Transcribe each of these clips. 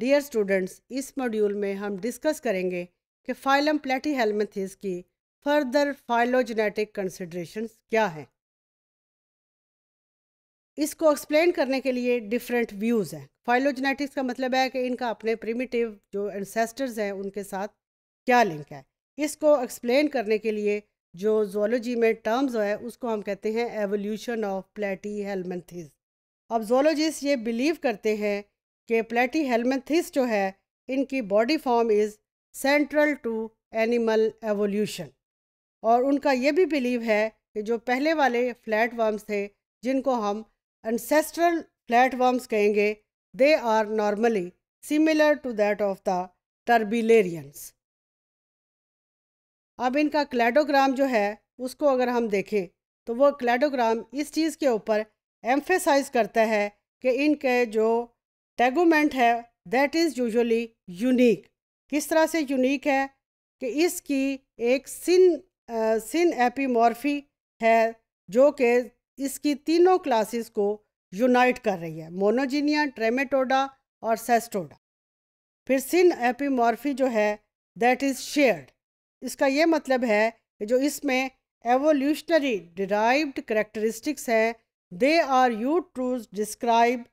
Dear students इस module में हम डिस्कस करेंगे कि फाइलम हेलमेथिस की फर्दर फाइलोजेनेटिक कंसिड्रेशन क्या हैं इसको एक्सप्लेन करने के लिए डिफरेंट व्यूज़ हैं फाइलोजेनेटिक्स का मतलब है कि इनका अपने प्रिमिटिव जो एंसेस्टर्स हैं उनके साथ क्या लिंक है इसको एक्सप्लेन करने के लिए जो जोलॉजी में टर्म्स है उसको हम कहते हैं एवोल्यूशन ऑफ प्लेटी हेलमेंथिस अब जोलॉजिस्ट ये बिलीव करते हैं कि हेलमेथिस जो है इनकी body form is central to animal evolution और उनका ये भी बिलीव है कि जो पहले वाले फ्लैट वर्म्स थे जिनको हम अनसेस्ट्रल फ्लैट वर्म्स कहेंगे they are normally similar to that of the turbellarians अब इनका क्लैडोग्राम जो है उसको अगर हम देखें तो वो क्लैडोग्राम इस चीज़ के ऊपर एम्फेसाइज करता है कि इनके जो टैगोमेंट है दैट इज़ यूजुअली यूनिक किस तरह से यूनिक है कि इसकी एक सिन सिन एपीमॉर्फी है जो कि इसकी तीनों क्लासेस को यूनाइट कर रही है मोनोजीनिया ट्रेमेटोडा और सेस्टोडा फिर सिन एपीमॉर्फी जो है दैट इज़ शेयर्ड इसका ये मतलब है कि जो इसमें एवोल्यूशनरी डिराइव्ड करेक्टरिस्टिक्स हैं they are you to describe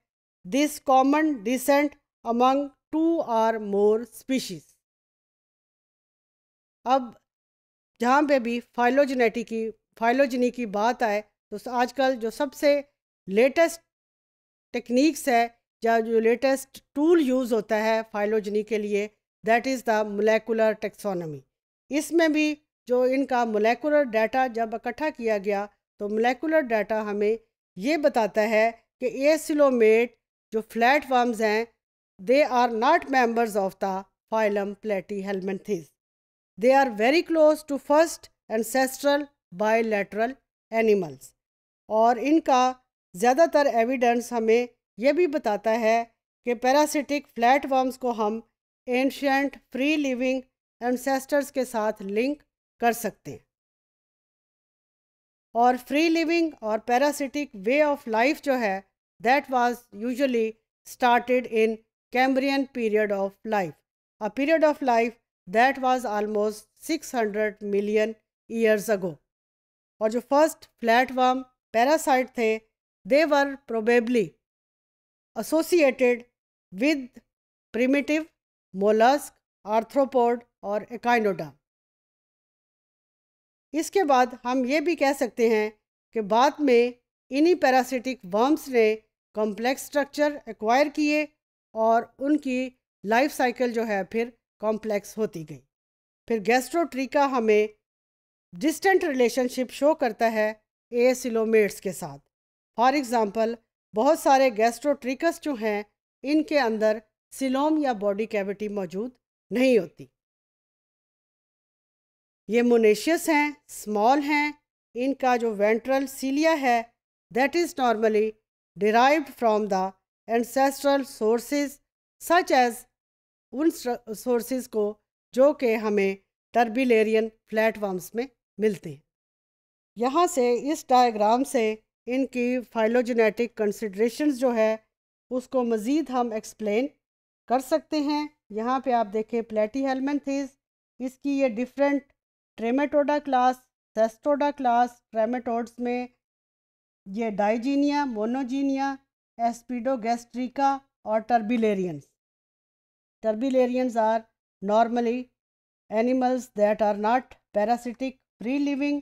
This common descent among two or more species. अब जहाँ पे भी फाइलोजेनेटिक की फाइलोजनी की बात आए तो आजकल जो सबसे लेटेस्ट टेक्निक्स है या जो लेटेस्ट टूल यूज़ होता है फाइलोजनी के लिए that is the molecular taxonomy इसमें भी जो इनका मोलेकुलर डाटा जब इकट्ठा किया गया तो मोलेकुलर डाटा हमें ये बताता है कि एसिलोमेट जो फ्लैट वर्म्स हैं they are not members of the phylum platyhelminthes they are very close to first ancestral bilateral animals और इनका ज़्यादातर एविडेंस हमें यह भी बताता है कि पैरासिटिक फ्लैट वर्म्स को हम एंशंट फ्री लिविंग एंसेस्टर्स के साथ लिंक कर सकते हैं और फ्री लिविंग और पैरासिटिक वे ऑफ लाइफ जो है that was was usually in in period of life a period of life that was was six hundred million years ago और जो फर्स्ट फ्लैट वर्म पैरासाइट थे they were probably associated with primitive mollusc arthropod और एकाइनोडा इसके बाद हम ये भी कह सकते हैं कि बाद में इन्हीं पैरासिटिक वर्म्स ने कॉम्प्लेक्स स्ट्रक्चर एक्वायर किए और उनकी लाइफ साइकिल जो है फिर कॉम्प्लेक्स होती गई फिर गैस्ट्रोट्रीका हमें डिस्टेंट रिलेशनशिप शो करता है ए सिलोमेट्स के साथ फॉर एग्ज़ाम्पल बहुत सारे गैस्ट्रोट्रिकस जो हैं इनके अंदर सिलोम या बॉडी कैविटी मौजूद नहीं होती ये मोनेशियस हैं स्मॉल हैं इनका जो वेंट्रल सीलिया है that is normally derived from the ancestral sources such as उन sources को जो कि हमें टर्बिलेरियन प्लेटफॉर्म्स में मिलते हैं यहाँ से इस डायग्राम से इनकी phylogenetic considerations जो है उसको मज़ीद हम explain कर सकते हैं यहाँ पे आप देखें प्लेटी हेलमेंथिस इसकी ये different trematoda class cestoda class trematodes में ये डाइजीनिया मोनोजीनिया एस्पिडोगेस्ट्रिका और turbellarians turbellarians are normally animals that are not parasitic free living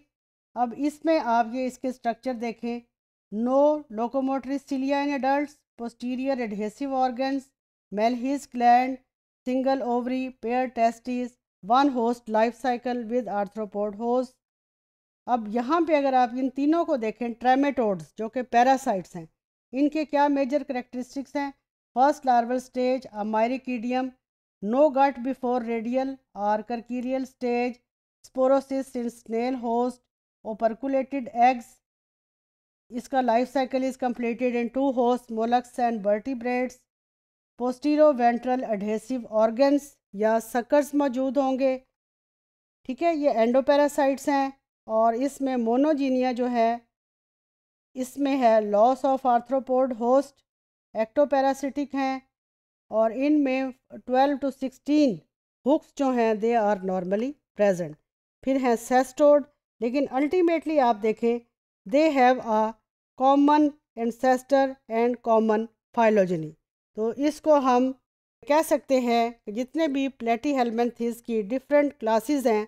अब इसमें आप ये इसके स्ट्रक्चर देखें no locomotory cilia in adult posterior adhesive organs Mehlis gland single ovary pair testis one host life cycle with arthropod host अब यहाँ पे अगर आप इन तीनों को देखें ट्रेमेटोड्स जो कि पैरासाइट्स हैं इनके क्या मेजर करेक्टरिस्टिक्स हैं first larval stage a miracidium no gut before redial और cercarial stage sporocyst in snail host operculated eggs इसका life cycle is completed in two host molluscs and vertebrates posteroventral adhesive organs या suckers मौजूद होंगे ठीक है ये endoparasites हैं और इसमें मोनोजीनिया जो है इसमें है loss of arthropod host ectoparasitic हैं और इनमें 12 टू 16 हुक्स जो हैं दे आर नॉर्मली प्रेजेंट फिर हैं सेस्टोड लेकिन अल्टीमेटली आप देखें they have a common ancestor and common phylogeny तो इसको हम कह सकते हैं कि जितने भी प्लेटी हेलमेंथिस की डिफरेंट क्लासेस हैं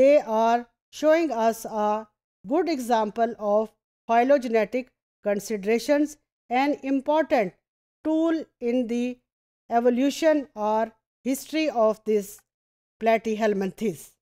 they are showing us a good example of phylogenetic considerations, an important tool in the evolution or history of this platyhelminthes.